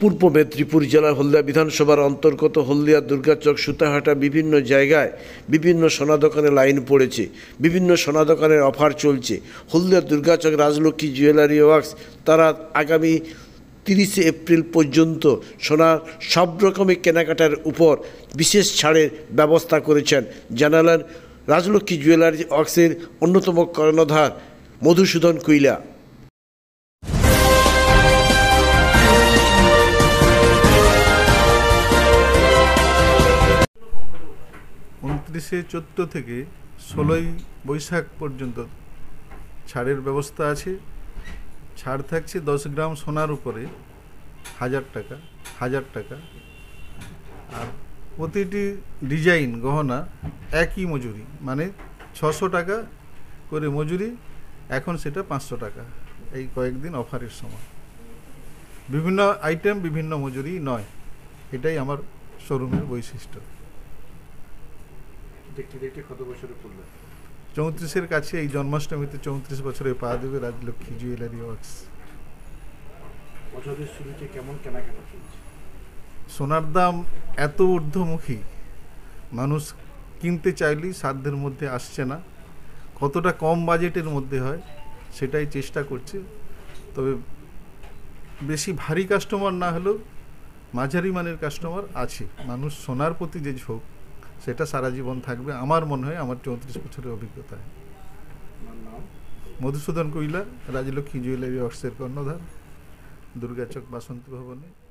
পূর্ব মেদিনীপুর জেলার হলদিয়া বিধানসভার অন্তর্গত হলদিয়া দুর্গাচক সুতাহাটা বিভিন্ন জায়গায় বিভিন্ন সোনা দোকানে লাইন পড়েছে বিভিন্ন সোনা দোকানের অফার চলছে হলদিয়া দুর্গাচক রাজলক্ষ্মী জুয়েলারি ওয়ার্কস তারা আগামী তিরিশে এপ্রিল পর্যন্ত সোনার সব রকমের কেনাকাটার উপর বিশেষ ছাড়ের ব্যবস্থা করেছেন জানালেন রাজলক্ষ্মী জুয়েলারি ওয়ার্কসের অন্যতম কর্ণধার মধুসূদন কুইলা দেশে চোদ্দ থেকে ষোলোই বৈশাখ পর্যন্ত ছাড়ের ব্যবস্থা আছে ছাড় থাকছে দশ গ্রাম সোনার উপরে হাজার টাকা হাজার টাকা আর প্রতিটি ডিজাইন গহনা একই মজুরি মানে ছশো টাকা করে মজুরি এখন সেটা পাঁচশো টাকা এই কয়েকদিন অফারের সময় বিভিন্ন আইটেম বিভিন্ন মজুরি নয় এটাই আমার শোরুমের বৈশিষ্ট্য চৌত্রিশের কাছে এই জন্মাষ্টমীতে চৌত্রিশ বছরে পা দেবে রাজলক্ষ্মী জুয়েলারি ওয়ার্কস বছরের শুরুতে কেমন কেনাকাটা চলছে সোনার দাম এত ঊর্ধ্বমুখী মানুষ কিনতে চাইলেই সাধ্যের মধ্যে আসছে না কতটা কম বাজেটের মধ্যে হয় সেটাই চেষ্টা করছে তবে বেশি ভারী কাস্টমার না হলেও মাঝারি মানের কাস্টমার আছে মানুষ সোনার প্রতি যে ঝোঁক সেটা সারা জীবন থাকবে আমার মনে হয় আমার চৌত্রিশ বছরের অভিজ্ঞতা মধুসূদন কুইলা রাজলক্ষ্মী জুয়েলারি অক্সের কর্ণধার দুর্গাচক বাসন্তী ভবনে